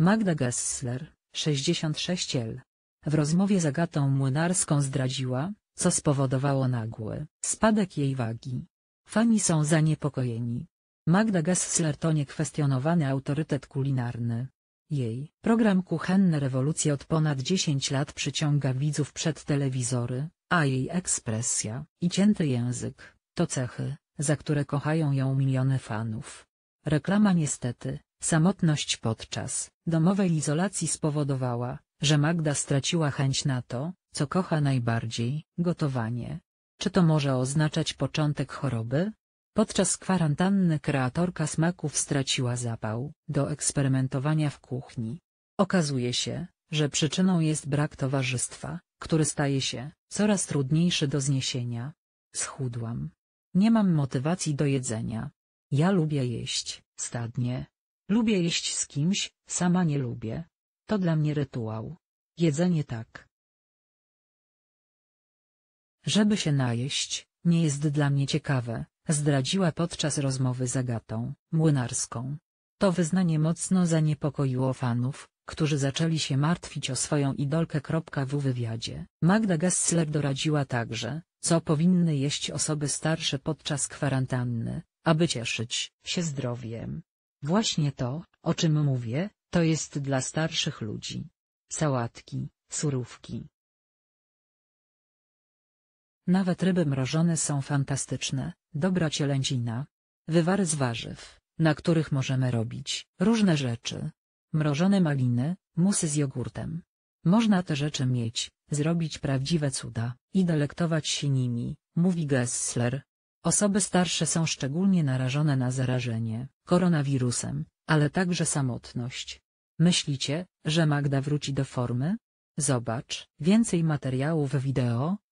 Magda Gessler, 66L. W rozmowie z Agatą Młynarską zdradziła, co spowodowało nagły spadek jej wagi. Fani są zaniepokojeni. Magda Gessler to niekwestionowany autorytet kulinarny. Jej program Kuchenne Rewolucje od ponad 10 lat przyciąga widzów przed telewizory, a jej ekspresja i cięty język to cechy, za które kochają ją miliony fanów. Reklama niestety Samotność podczas domowej izolacji spowodowała, że Magda straciła chęć na to, co kocha najbardziej gotowanie. Czy to może oznaczać początek choroby? Podczas kwarantanny kreatorka smaków straciła zapał do eksperymentowania w kuchni. Okazuje się, że przyczyną jest brak towarzystwa, który staje się coraz trudniejszy do zniesienia. Schudłam. Nie mam motywacji do jedzenia. Ja lubię jeść, stadnie, Lubię jeść z kimś, sama nie lubię. To dla mnie rytuał. Jedzenie tak. Żeby się najeść, nie jest dla mnie ciekawe, zdradziła podczas rozmowy z Agatą Młynarską. To wyznanie mocno zaniepokoiło fanów, którzy zaczęli się martwić o swoją idolkę. W wywiadzie Magda Gessler doradziła także, co powinny jeść osoby starsze podczas kwarantanny, aby cieszyć się zdrowiem. Właśnie to, o czym mówię, to jest dla starszych ludzi. Sałatki, surówki. Nawet ryby mrożone są fantastyczne, dobra cielęcina. Wywary z warzyw, na których możemy robić różne rzeczy. Mrożone maliny, musy z jogurtem. Można te rzeczy mieć, zrobić prawdziwe cuda i delektować się nimi, mówi Gessler. Osoby starsze są szczególnie narażone na zarażenie koronawirusem, ale także samotność. Myślicie, że Magda wróci do formy? Zobacz więcej materiałów wideo